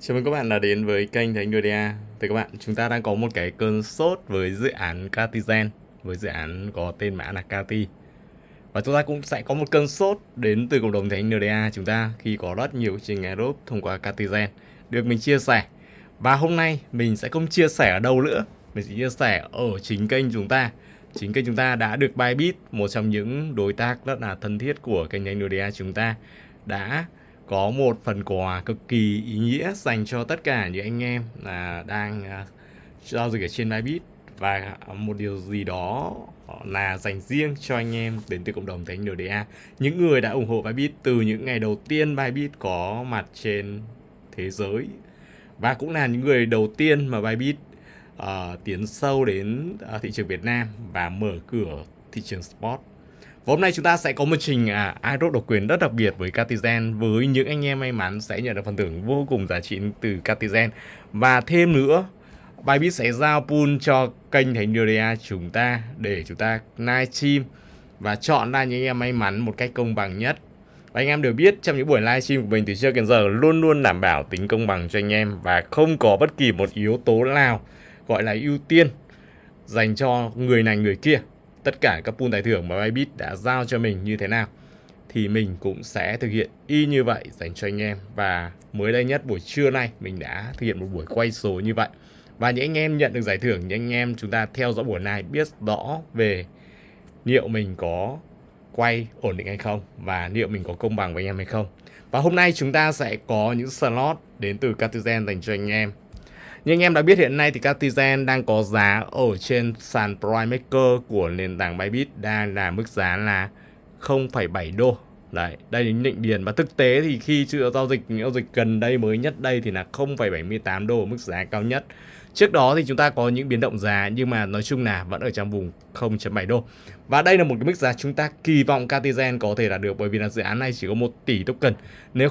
Chào mừng các bạn đã đến với kênh Thánh Đa. Thì các bạn, chúng ta đang có một cái cơn sốt với dự án Cartizen, với dự án có tên mã là Cati. Và chúng ta cũng sẽ có một cơn sốt đến từ cộng đồng Thánh Đa chúng ta khi có rất nhiều chương trình rốt thông qua Cartizen được mình chia sẻ. Và hôm nay mình sẽ không chia sẻ ở đâu nữa, mình sẽ chia sẻ ở chính kênh chúng ta. Chính kênh chúng ta đã được Bybit, một trong những đối tác rất là thân thiết của kênh Thánh Đa chúng ta đã có một phần quà cực kỳ ý nghĩa dành cho tất cả những anh em là đang à, giao dịch ở trên Bybit và một điều gì đó là dành riêng cho anh em đến từ cộng đồng Thánh NDA. Những người đã ủng hộ Bybit từ những ngày đầu tiên Bybit có mặt trên thế giới và cũng là những người đầu tiên mà Bybit uh, tiến sâu đến uh, thị trường Việt Nam và mở cửa thị trường sport và hôm nay chúng ta sẽ có một trình à, iRoad độc quyền rất đặc biệt với Catizen với những anh em may mắn sẽ nhận được phần thưởng vô cùng giá trị từ Catizen. Và thêm nữa, Bybit sẽ giao pool cho kênh Thánh Nuria chúng ta để chúng ta live stream và chọn ra những anh em may mắn một cách công bằng nhất. Và anh em đều biết trong những buổi live stream của mình từ trước đến giờ luôn luôn đảm bảo tính công bằng cho anh em và không có bất kỳ một yếu tố nào gọi là ưu tiên dành cho người này người kia tất cả các pool tài thưởng mà Bybit đã giao cho mình như thế nào thì mình cũng sẽ thực hiện y như vậy dành cho anh em và mới đây nhất buổi trưa nay mình đã thực hiện một buổi quay số như vậy và những anh em nhận được giải thưởng những anh em chúng ta theo dõi buổi này biết rõ về liệu mình có quay ổn định hay không và liệu mình có công bằng với anh em hay không và hôm nay chúng ta sẽ có những slot đến từ Catizen dành cho anh em như anh em đã biết hiện nay thì Cartizen đang có giá ở trên sàn PrimeMaker của nền tảng Bybit đang là mức giá là 0,7 đô. Đấy, đây là định điền và thực tế thì khi chưa giao dịch giao dịch gần đây mới nhất đây thì là 0,78 đô mức giá cao nhất. Trước đó thì chúng ta có những biến động giá nhưng mà nói chung là vẫn ở trong vùng 0.7 đô. Và đây là một cái mức giá chúng ta kỳ vọng Cartizen có thể đạt được bởi vì là dự án này chỉ có 1 tỷ token. Nếu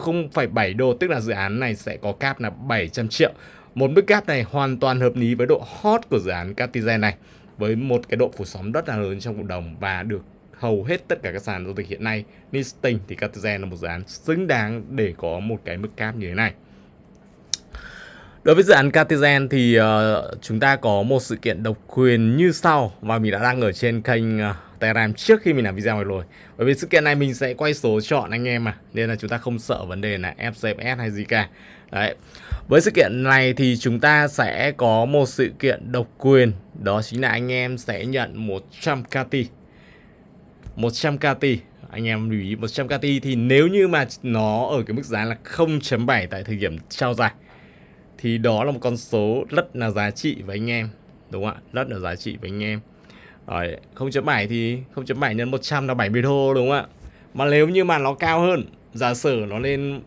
7 đô tức là dự án này sẽ có cap là 700 triệu một mức gap này hoàn toàn hợp lý với độ hot của dự án Catizen này với một cái độ phủ sóng rất là lớn trong cộng đồng và được hầu hết tất cả các sàn giao dịch hiện nay listing thì Catizen là một dự án xứng đáng để có một cái mức cap như thế này. Đối với dự án Cartesian thì uh, chúng ta có một sự kiện độc quyền như sau và mình đã đăng ở trên kênh uh, Telegram trước khi mình làm video này rồi. Bởi vì sự kiện này mình sẽ quay số chọn anh em mà nên là chúng ta không sợ vấn đề là FCFS hay gì cả. Đấy. Với sự kiện này thì chúng ta sẽ có một sự kiện độc quyền đó chính là anh em sẽ nhận 100 KT. 100 KT anh em lưu ý 100 KT thì nếu như mà nó ở cái mức giá là 0.7 tại thời điểm trao giải thì đó là một con số rất là giá trị với anh em đúng không ạ rất là giá trị với anh em rồi 0.7 thì 0.7 nhân 100 là 70 đô đúng không ạ mà nếu như mà nó cao hơn giả sử nó lên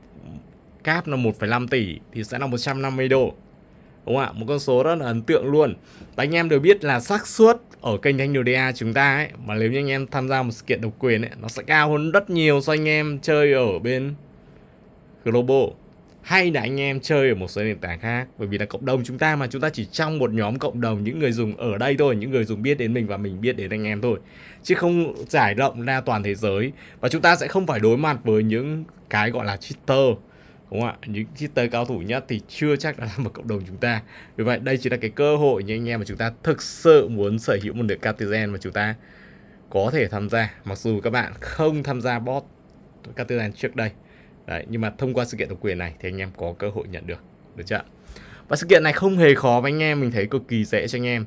cap là 1,5 tỷ thì sẽ là 150 đô đúng không ạ một con số rất là ấn tượng luôn và anh em đều biết là xác suất ở kênh thanh điều DA chúng ta ấy mà nếu như anh em tham gia một sự kiện độc quyền ấy nó sẽ cao hơn rất nhiều so anh em chơi ở bên Global hay là anh em chơi ở một số nền tảng khác bởi vì là cộng đồng chúng ta mà chúng ta chỉ trong một nhóm cộng đồng những người dùng ở đây thôi những người dùng biết đến mình và mình biết đến anh em thôi chứ không trải rộng ra toàn thế giới và chúng ta sẽ không phải đối mặt với những cái gọi là cheater đúng không ạ những cheater cao thủ nhất thì chưa chắc đã là một cộng đồng chúng ta vì vậy đây chỉ là cái cơ hội như anh em mà chúng ta thực sự muốn sở hữu một lượng catizen mà chúng ta có thể tham gia mặc dù các bạn không tham gia bot catizen trước đây Đấy, nhưng mà thông qua sự kiện độc quyền này thì anh em có cơ hội nhận được. Được chưa Và sự kiện này không hề khó với anh em, mình thấy cực kỳ dễ cho anh em.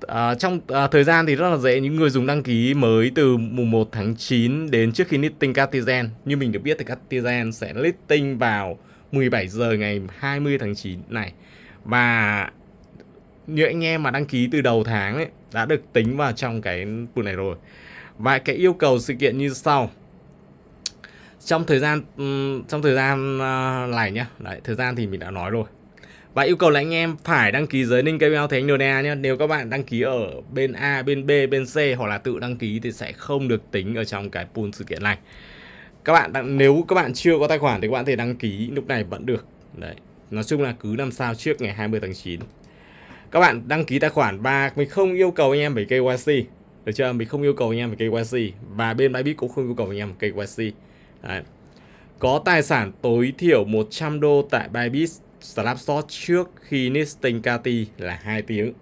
À, trong à, thời gian thì rất là dễ những người dùng đăng ký mới từ mùng 1 tháng 9 đến trước khi listing Cartesian. Như mình được biết thì Cartesian sẽ listing vào 17 giờ ngày 20 tháng 9 này. Và như anh em mà đăng ký từ đầu tháng ấy đã được tính vào trong cái pool này rồi. Và cái yêu cầu sự kiện như sau trong thời gian trong thời gian à, này nhá đấy thời gian thì mình đã nói rồi và yêu cầu là anh em phải đăng ký giới dưới link KPL Thánh NDA nhé Nếu các bạn đăng ký ở bên A, bên B, bên C hoặc là tự đăng ký thì sẽ không được tính ở trong cái pool sự kiện này Các bạn đăng, nếu các bạn chưa có tài khoản thì các bạn thể đăng ký lúc này vẫn được Đấy, nói chung là cứ năm sao trước ngày 20 tháng 9 Các bạn đăng ký tài khoản và mình không yêu cầu anh em phải KYC Được chưa? Mình không yêu cầu anh em phải KYC Và bên Bybit cũng không yêu cầu anh em KYC Đấy. Có tài sản tối thiểu 100 đô tại Bybit Slapshot trước khi listing Kati là 2 tiếng.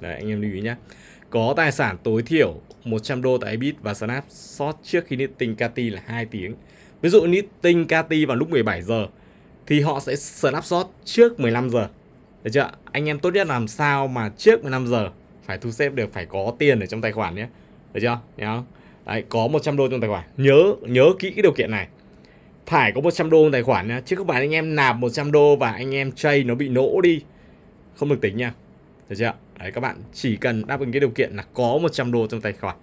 Đấy, anh em lưu ý nhé. Có tài sản tối thiểu 100 đô tại Bybit và Snapshot trước khi listing Kati là 2 tiếng. Ví dụ listing Kati vào lúc 17 giờ thì họ sẽ Snapshot trước 15 giờ. Được chưa? Anh em tốt nhất làm sao mà trước 15 giờ phải thu xếp được, phải có tiền ở trong tài khoản nhé. Được chưa? Nhá. Đấy, có 100 đô trong tài khoản. Nhớ nhớ kỹ cái điều kiện này. Phải có 100 đô trong tài khoản nhá, chứ không phải anh em nạp 100 đô và anh em trade nó bị nổ đi. Không được tính nha. Được chưa? Đấy các bạn chỉ cần đáp ứng cái điều kiện là có 100 đô trong tài khoản.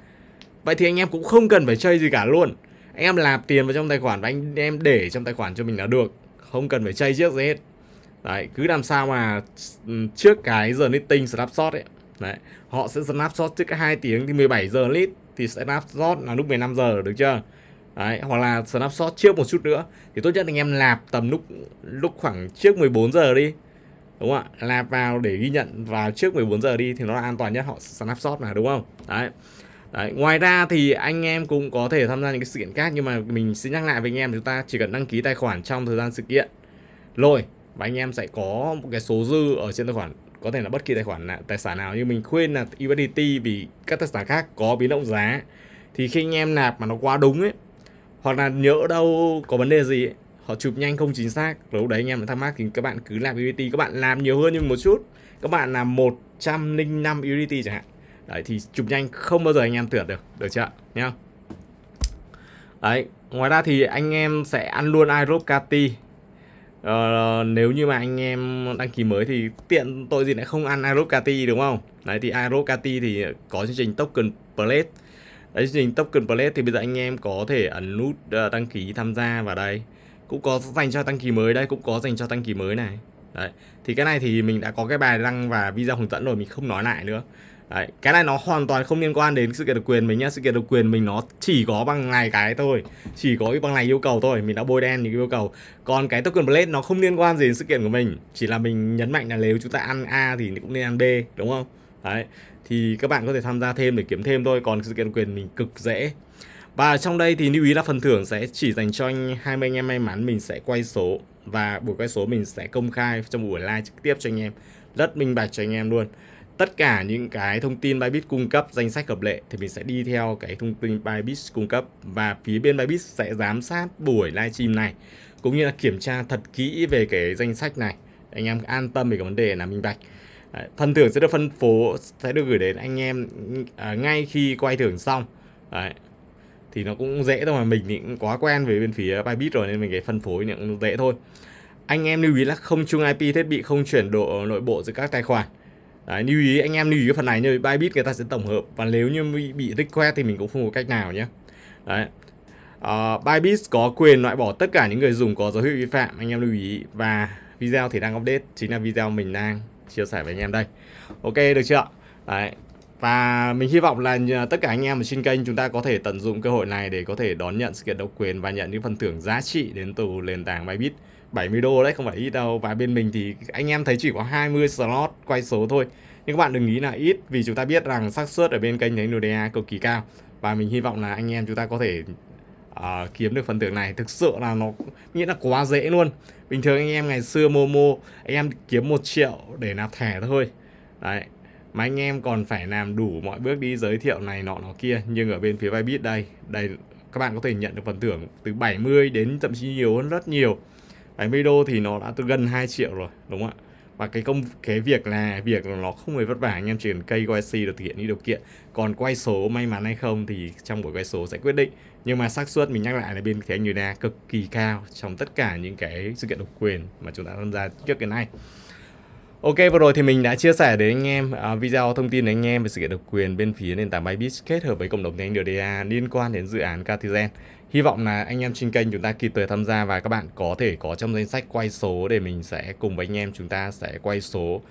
Vậy thì anh em cũng không cần phải chơi gì cả luôn. Anh em nạp tiền vào trong tài khoản và anh em để trong tài khoản cho mình là được. Không cần phải chơi trước gì hết. Đấy, cứ làm sao mà ừ, trước cái giờ meeting snapshot ấy. Đấy, họ sẽ snapshot trước cái 2 tiếng thì 17 giờ lít thì snapshot là lúc 15 giờ được chưa Đấy, hoặc là snapshot trước một chút nữa thì tốt nhất anh em nạp tầm lúc lúc khoảng trước 14 giờ đi đúng không ạ nạp vào để ghi nhận vào trước 14 giờ đi thì nó là an toàn nhất họ snapshot mà đúng không đấy Đấy, ngoài ra thì anh em cũng có thể tham gia những cái sự kiện khác nhưng mà mình xin nhắc lại với anh em chúng ta chỉ cần đăng ký tài khoản trong thời gian sự kiện rồi và anh em sẽ có một cái số dư ở trên tài khoản có thể là bất kỳ tài khoản tài sản nào nhưng mình khuyên là USDT vì các tài sản khác có biến động giá thì khi anh em nạp mà nó quá đúng ấy hoặc là nhỡ đâu có vấn đề gì ấy, họ chụp nhanh không chính xác lúc đấy anh em thắc mắc thì các bạn cứ làm USDT các bạn làm nhiều hơn nhưng một chút các bạn làm 105 USDT chẳng hạn đấy thì chụp nhanh không bao giờ anh em tưởng được được chưa nhá đấy ngoài ra thì anh em sẽ ăn luôn iRope KT uh, nếu như mà anh em đăng ký mới thì tiện tội gì lại không ăn Aerocati đúng không? Đấy thì Aerocati thì có chương trình token plate. Đấy chương trình token plate thì bây giờ anh em có thể ấn nút ờ, đăng ký tham gia vào đây. Cũng có dành cho đăng ký mới đây, cũng có dành cho đăng ký mới này. Đấy. Thì cái này thì mình đã có cái bài đăng và video hướng dẫn rồi mình không nói lại nữa. Đấy, cái này nó hoàn toàn không liên quan đến sự kiện độc quyền mình nhá sự kiện độc quyền mình nó chỉ có bằng này cái thôi chỉ có bằng này yêu cầu thôi mình đã bôi đen những yêu cầu còn cái token blade nó không liên quan gì đến sự kiện của mình chỉ là mình nhấn mạnh là nếu chúng ta ăn a thì cũng nên ăn b đúng không đấy thì các bạn có thể tham gia thêm để kiếm thêm thôi còn sự kiện độc quyền mình cực dễ và trong đây thì lưu ý là phần thưởng sẽ chỉ dành cho anh 20 anh em may mắn mình sẽ quay số và buổi quay số mình sẽ công khai trong buổi live trực tiếp cho anh em rất minh bạch cho anh em luôn tất cả những cái thông tin Bybit cung cấp danh sách hợp lệ thì mình sẽ đi theo cái thông tin Bybit cung cấp và phía bên Bybit sẽ giám sát buổi livestream này cũng như là kiểm tra thật kỹ về cái danh sách này anh em an tâm về cái vấn đề là minh bạch phần thưởng sẽ được phân phối sẽ được gửi đến anh em à, ngay khi quay thưởng xong Đấy. thì nó cũng dễ thôi mà mình cũng quá quen với bên phía Bybit rồi nên mình cái phân phối thì cũng dễ thôi anh em lưu ý là không chung IP thiết bị không chuyển độ nội bộ giữa các tài khoản Đấy, lưu ý anh em lưu ý cái phần này như Bybit người ta sẽ tổng hợp và nếu như bị, bị request thì mình cũng không có cách nào nhé đấy uh, ờ, Bybit có quyền loại bỏ tất cả những người dùng có dấu hiệu vi phạm anh em lưu ý và video thì đang update chính là video mình đang chia sẻ với anh em đây ok được chưa đấy và mình hy vọng là tất cả anh em ở trên kênh chúng ta có thể tận dụng cơ hội này để có thể đón nhận sự kiện độc quyền và nhận những phần thưởng giá trị đến từ nền tảng Bybit 70 đô đấy không phải ít đâu và bên mình thì anh em thấy chỉ có 20 slot quay số thôi nhưng các bạn đừng nghĩ là ít vì chúng ta biết rằng xác suất ở bên kênh thánh NDA cực kỳ cao và mình hy vọng là anh em chúng ta có thể uh, kiếm được phần thưởng này thực sự là nó nghĩa là quá dễ luôn bình thường anh em ngày xưa Momo anh em kiếm một triệu để nạp thẻ thôi đấy mà anh em còn phải làm đủ mọi bước đi giới thiệu này nọ nó kia nhưng ở bên phía Bybit đây đây các bạn có thể nhận được phần thưởng từ 70 đến thậm chí nhiều hơn rất nhiều đánh video thì nó đã từ gần 2 triệu rồi đúng không ạ và cái công cái việc là việc là nó không hề vất vả anh em chỉ cần cây KYC được thực hiện như điều kiện còn quay số may mắn hay không thì trong buổi quay số sẽ quyết định nhưng mà xác suất mình nhắc lại là bên phía anh Yuna cực kỳ cao trong tất cả những cái sự kiện độc quyền mà chúng ta tham gia trước cái này Ok vừa rồi thì mình đã chia sẻ đến anh em uh, video thông tin đến anh em về sự kiện độc quyền bên phía nền tảng Bybit kết hợp với cộng đồng tiếng Anh NDA liên quan đến dự án Cartesian. Hy vọng là anh em trên kênh chúng ta kịp thời tham gia và các bạn có thể có trong danh sách quay số để mình sẽ cùng với anh em chúng ta sẽ quay số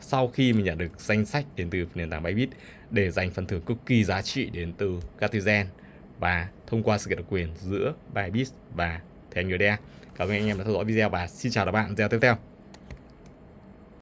sau khi mình nhận được danh sách đến từ nền tảng Bybit để giành phần thưởng cực kỳ giá trị đến từ Gatizen và thông qua sự kiện độc quyền giữa Bybit và Thẻ NVDA. Cảm ơn anh em đã theo dõi video và xin chào các bạn video tiếp theo.